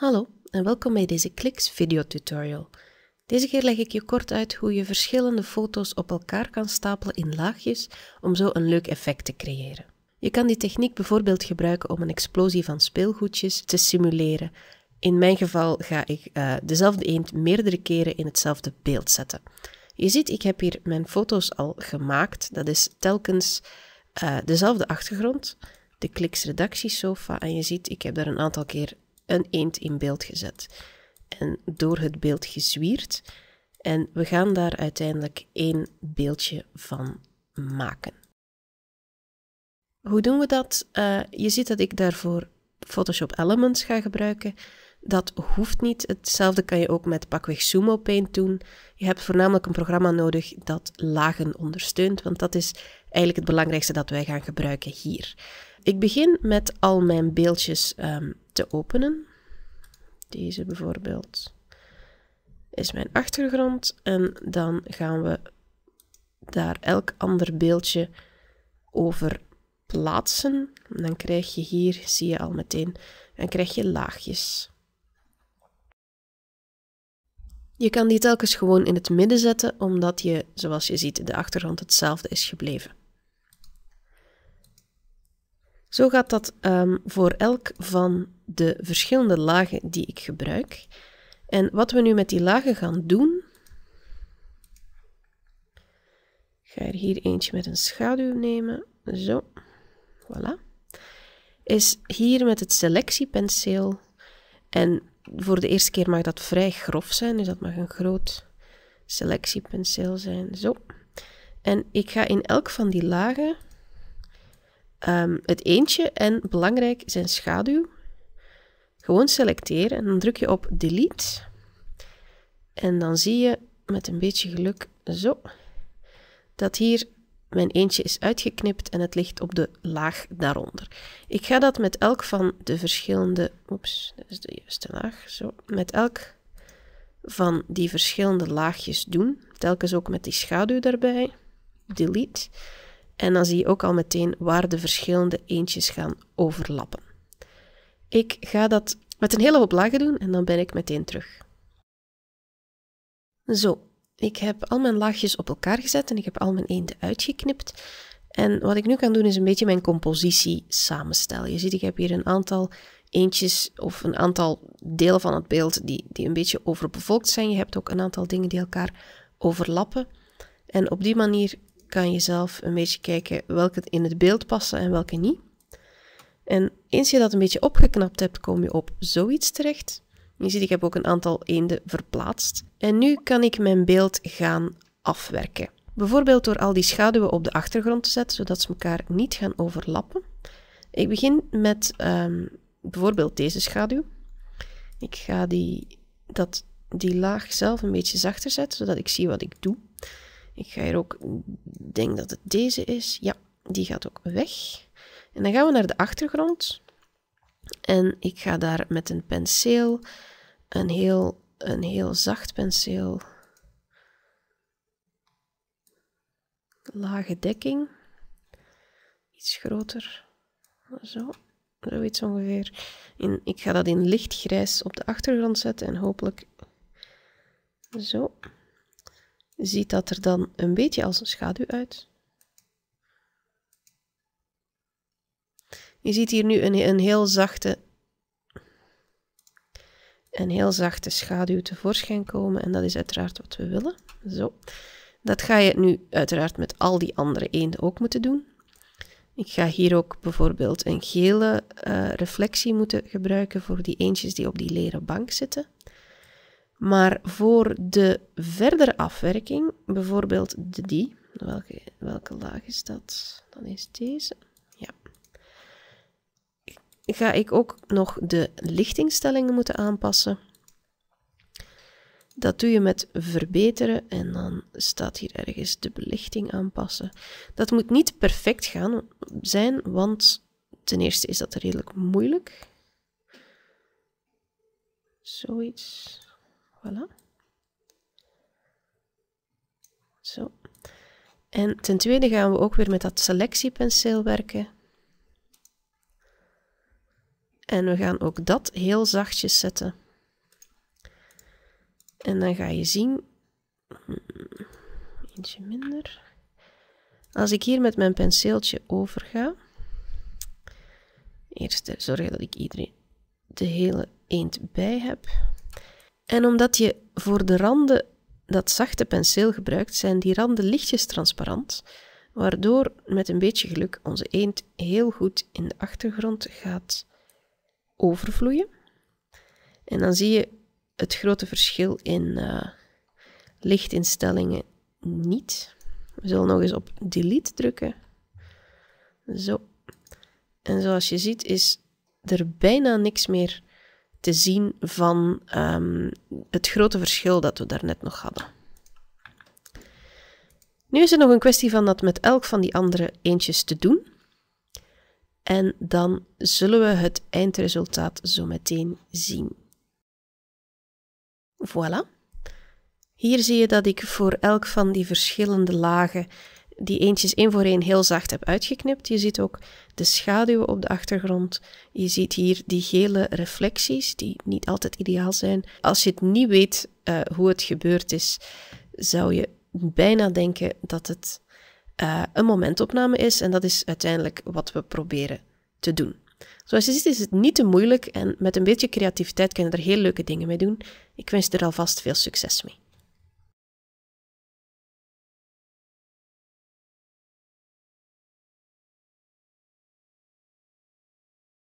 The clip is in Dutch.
Hallo en welkom bij deze video tutorial. Deze keer leg ik je kort uit hoe je verschillende foto's op elkaar kan stapelen in laagjes om zo een leuk effect te creëren. Je kan die techniek bijvoorbeeld gebruiken om een explosie van speelgoedjes te simuleren. In mijn geval ga ik eh, dezelfde eend meerdere keren in hetzelfde beeld zetten. Je ziet, ik heb hier mijn foto's al gemaakt. Dat is telkens eh, dezelfde achtergrond, de Kliks redactiesofa. En je ziet, ik heb daar een aantal keer een eend in beeld gezet en door het beeld gezwierd. En we gaan daar uiteindelijk één beeldje van maken. Hoe doen we dat? Eh, je ziet dat ik daarvoor Photoshop Elements ga gebruiken. Dat hoeft niet. Hetzelfde kan je ook met pakweg Sumo Paint doen. Je hebt voornamelijk een programma nodig dat lagen ondersteunt, want dat is eigenlijk het belangrijkste dat wij gaan gebruiken hier. Ik begin met al mijn beeldjes ehm, te openen. Deze bijvoorbeeld is mijn achtergrond. En dan gaan we daar elk ander beeldje over plaatsen. En dan krijg je hier, zie je al meteen, en krijg je laagjes. Je kan die telkens gewoon in het midden zetten, omdat je, zoals je ziet, de achtergrond hetzelfde is gebleven. Zo gaat dat ehm, voor elk van de verschillende lagen die ik gebruik. En wat we nu met die lagen gaan doen, ik ga er hier eentje met een schaduw nemen, zo, voilà, is hier met het selectiepenseel, en voor de eerste keer mag dat vrij grof zijn, dus dat mag een groot selectiepenseel zijn, zo. En ik ga in elk van die lagen Ehm, het eentje en belangrijk zijn schaduw. Gewoon selecteren en dan druk je op delete. En dan zie je met een beetje geluk zo dat hier mijn eentje is uitgeknipt en het ligt op de laag daaronder. Ik ga dat met elk van de verschillende, oeps, dat is de juiste laag, zo, met elk van die verschillende laagjes doen. Telkens ook met die schaduw daarbij. Delete. En dan zie je ook al meteen waar de verschillende eentjes gaan overlappen. Ik ga dat met een hele hoop lagen doen en dan ben ik meteen terug. Zo, ik heb al mijn laagjes op elkaar gezet en ik heb al mijn eenden uitgeknipt. En wat ik nu kan doen is een beetje mijn compositie samenstellen. Je ziet, ik heb hier een aantal eentjes of een aantal delen van het beeld die, die een beetje overbevolkt zijn. Je hebt ook een aantal dingen die elkaar overlappen. En op die manier kan je zelf een beetje kijken welke in het beeld passen en welke niet. En eens je dat een beetje opgeknapt hebt, kom je op zoiets terecht. Je ziet, ik heb ook een aantal eenden verplaatst. En nu kan ik mijn beeld gaan afwerken. Bijvoorbeeld door al die schaduwen op de achtergrond te zetten, zodat ze elkaar niet gaan overlappen. Ik begin met ehm, bijvoorbeeld deze schaduw. Ik ga die, dat, die laag zelf een beetje zachter zetten, zodat ik zie wat ik doe. Ik ga hier ook, denk dat het deze is. Ja, die gaat ook weg. En dan gaan we naar de achtergrond. En ik ga daar met een penseel, een heel, een heel zacht penseel, lage dekking, iets groter, zo, zoiets ongeveer. ik ga dat in lichtgrijs op de achtergrond zetten en hopelijk zo ziet dat er dan een beetje als een schaduw uit. Je ziet hier nu een, een heel zachte een heel zachte schaduw tevoorschijn komen. En dat is uiteraard wat we willen. Zo. Dat ga je nu uiteraard met al die andere eenden ook moeten doen. Ik ga hier ook bijvoorbeeld een gele eh, reflectie moeten gebruiken voor die eendjes die op die leren bank zitten. Maar voor de verdere afwerking, bijvoorbeeld de die, welke, welke laag is dat? Dan is deze. Ja. Ga ik ook nog de lichtingstellingen moeten aanpassen. Dat doe je met verbeteren en dan staat hier ergens de belichting aanpassen. Dat moet niet perfect gaan zijn, want ten eerste is dat redelijk moeilijk. Zoiets. Voilà. Zo. En ten tweede gaan we ook weer met dat selectiepenseel werken. En we gaan ook dat heel zachtjes zetten. En dan ga je zien... Hmm, Eentje minder. Als ik hier met mijn penseeltje over ga... Eerst zorgen dat ik iedereen de hele eend bij heb. En omdat je voor de randen dat zachte penseel gebruikt, zijn die randen lichtjes transparant, waardoor met een beetje geluk onze eend heel goed in de achtergrond gaat overvloeien. En dan zie je het grote verschil in eh, lichtinstellingen niet. We zullen nog eens op delete drukken. Zo. En zoals je ziet is er bijna niks meer te zien van ehm, het grote verschil dat we daarnet nog hadden. Nu is het nog een kwestie van dat met elk van die andere eentjes te doen. En dan zullen we het eindresultaat zo meteen zien. Voilà. Hier zie je dat ik voor elk van die verschillende lagen die eentjes één voor één heel zacht heb uitgeknipt. Je ziet ook de schaduwen op de achtergrond. Je ziet hier die gele reflecties, die niet altijd ideaal zijn. Als je het niet weet eh, hoe het gebeurd is, zou je bijna denken dat het eh, een momentopname is. En dat is uiteindelijk wat we proberen te doen. Zoals je ziet is het niet te moeilijk en met een beetje creativiteit kunnen er heel leuke dingen mee doen. Ik wens je er alvast veel succes mee.